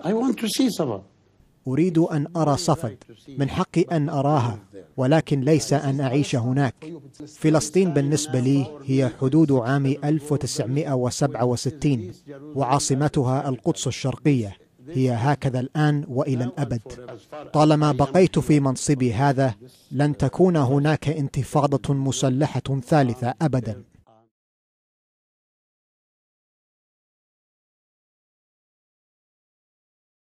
I want to see أريد أن أرى صفد من حقي أن أراها ولكن ليس أن أعيش هناك فلسطين بالنسبة لي هي حدود عام 1967 وعاصمتها القدس الشرقية هي هكذا الآن وإلى الأبد طالما بقيت في منصبي هذا لن تكون هناك انتفاضة مسلحة ثالثة أبداً